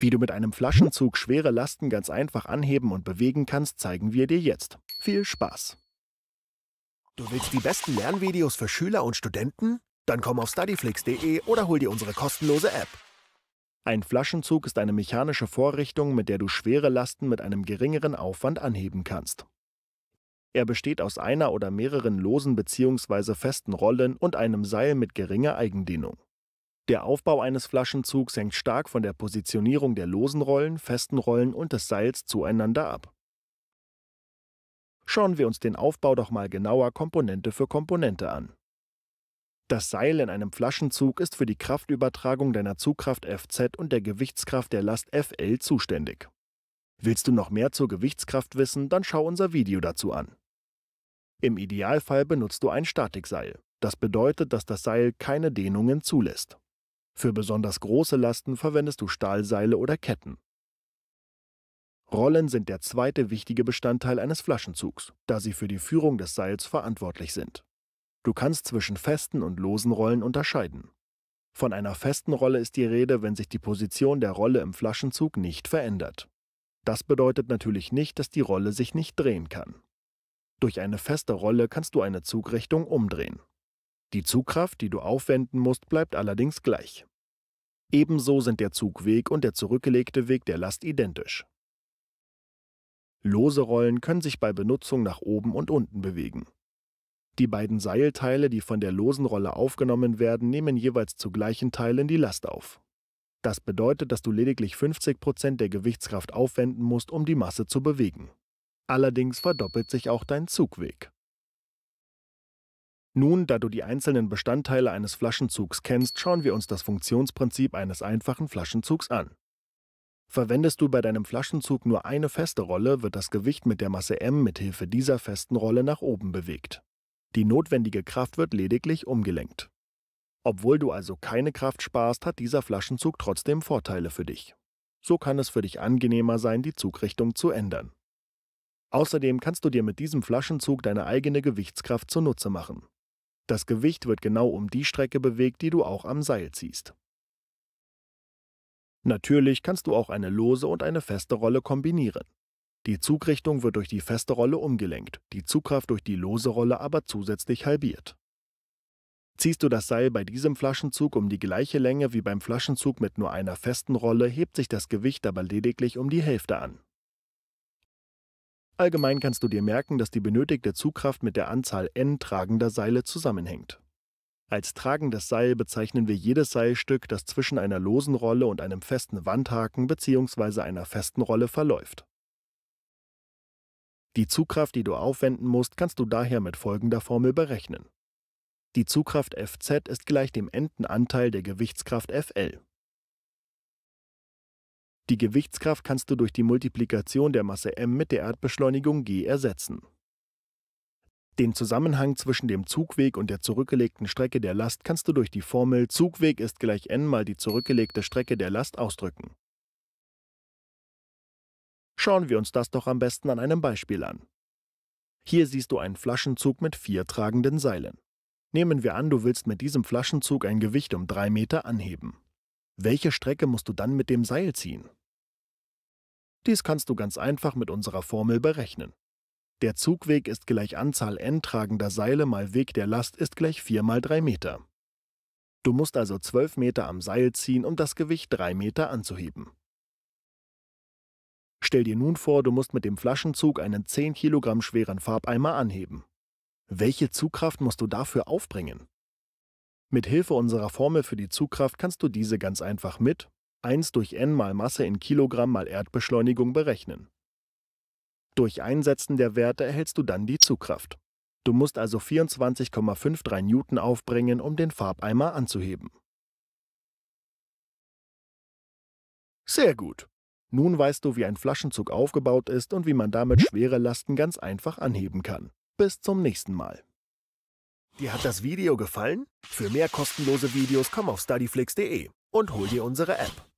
Wie du mit einem Flaschenzug schwere Lasten ganz einfach anheben und bewegen kannst, zeigen wir dir jetzt. Viel Spaß! Du willst die besten Lernvideos für Schüler und Studenten? Dann komm auf studyflix.de oder hol dir unsere kostenlose App. Ein Flaschenzug ist eine mechanische Vorrichtung, mit der du schwere Lasten mit einem geringeren Aufwand anheben kannst. Er besteht aus einer oder mehreren losen bzw. festen Rollen und einem Seil mit geringer Eigendehnung. Der Aufbau eines Flaschenzugs hängt stark von der Positionierung der losen Rollen, festen Rollen und des Seils zueinander ab. Schauen wir uns den Aufbau doch mal genauer Komponente für Komponente an. Das Seil in einem Flaschenzug ist für die Kraftübertragung deiner Zugkraft Fz und der Gewichtskraft der Last Fl zuständig. Willst du noch mehr zur Gewichtskraft wissen, dann schau unser Video dazu an. Im Idealfall benutzt du ein Statikseil. Das bedeutet, dass das Seil keine Dehnungen zulässt. Für besonders große Lasten verwendest du Stahlseile oder Ketten. Rollen sind der zweite wichtige Bestandteil eines Flaschenzugs, da sie für die Führung des Seils verantwortlich sind. Du kannst zwischen festen und losen Rollen unterscheiden. Von einer festen Rolle ist die Rede, wenn sich die Position der Rolle im Flaschenzug nicht verändert. Das bedeutet natürlich nicht, dass die Rolle sich nicht drehen kann. Durch eine feste Rolle kannst du eine Zugrichtung umdrehen. Die Zugkraft, die du aufwenden musst, bleibt allerdings gleich. Ebenso sind der Zugweg und der zurückgelegte Weg der Last identisch. Lose Rollen können sich bei Benutzung nach oben und unten bewegen. Die beiden Seilteile, die von der losen Rolle aufgenommen werden, nehmen jeweils zu gleichen Teilen die Last auf. Das bedeutet, dass du lediglich 50% Prozent der Gewichtskraft aufwenden musst, um die Masse zu bewegen. Allerdings verdoppelt sich auch dein Zugweg. Nun, da du die einzelnen Bestandteile eines Flaschenzugs kennst, schauen wir uns das Funktionsprinzip eines einfachen Flaschenzugs an. Verwendest du bei deinem Flaschenzug nur eine feste Rolle, wird das Gewicht mit der Masse m mithilfe dieser festen Rolle nach oben bewegt. Die notwendige Kraft wird lediglich umgelenkt. Obwohl du also keine Kraft sparst, hat dieser Flaschenzug trotzdem Vorteile für dich. So kann es für dich angenehmer sein, die Zugrichtung zu ändern. Außerdem kannst du dir mit diesem Flaschenzug deine eigene Gewichtskraft zunutze machen. Das Gewicht wird genau um die Strecke bewegt, die du auch am Seil ziehst. Natürlich kannst du auch eine lose und eine feste Rolle kombinieren. Die Zugrichtung wird durch die feste Rolle umgelenkt, die Zugkraft durch die lose Rolle aber zusätzlich halbiert. Ziehst du das Seil bei diesem Flaschenzug um die gleiche Länge wie beim Flaschenzug mit nur einer festen Rolle, hebt sich das Gewicht aber lediglich um die Hälfte an. Allgemein kannst du dir merken, dass die benötigte Zugkraft mit der Anzahl n tragender Seile zusammenhängt. Als tragendes Seil bezeichnen wir jedes Seilstück, das zwischen einer losen Rolle und einem festen Wandhaken bzw. einer festen Rolle verläuft. Die Zugkraft, die du aufwenden musst, kannst du daher mit folgender Formel berechnen. Die Zugkraft Fz ist gleich dem Endenanteil der Gewichtskraft Fl. Die Gewichtskraft kannst du durch die Multiplikation der Masse m mit der Erdbeschleunigung g ersetzen. Den Zusammenhang zwischen dem Zugweg und der zurückgelegten Strecke der Last kannst du durch die Formel Zugweg ist gleich n mal die zurückgelegte Strecke der Last ausdrücken. Schauen wir uns das doch am besten an einem Beispiel an. Hier siehst du einen Flaschenzug mit vier tragenden Seilen. Nehmen wir an, du willst mit diesem Flaschenzug ein Gewicht um drei Meter anheben. Welche Strecke musst du dann mit dem Seil ziehen? Dies kannst du ganz einfach mit unserer Formel berechnen. Der Zugweg ist gleich Anzahl n tragender Seile mal Weg der Last ist gleich 4 mal 3 Meter. Du musst also 12 Meter am Seil ziehen, um das Gewicht 3 Meter anzuheben. Stell dir nun vor, du musst mit dem Flaschenzug einen 10 Kilogramm schweren Farbeimer anheben. Welche Zugkraft musst du dafür aufbringen? Mit Hilfe unserer Formel für die Zugkraft kannst du diese ganz einfach mit 1 durch n mal Masse in Kilogramm mal Erdbeschleunigung berechnen. Durch Einsetzen der Werte erhältst du dann die Zugkraft. Du musst also 24,53 Newton aufbringen, um den Farbeimer anzuheben. Sehr gut. Nun weißt du, wie ein Flaschenzug aufgebaut ist und wie man damit schwere Lasten ganz einfach anheben kann. Bis zum nächsten Mal. Dir hat das Video gefallen? Für mehr kostenlose Videos komm auf studyflix.de und hol dir unsere App.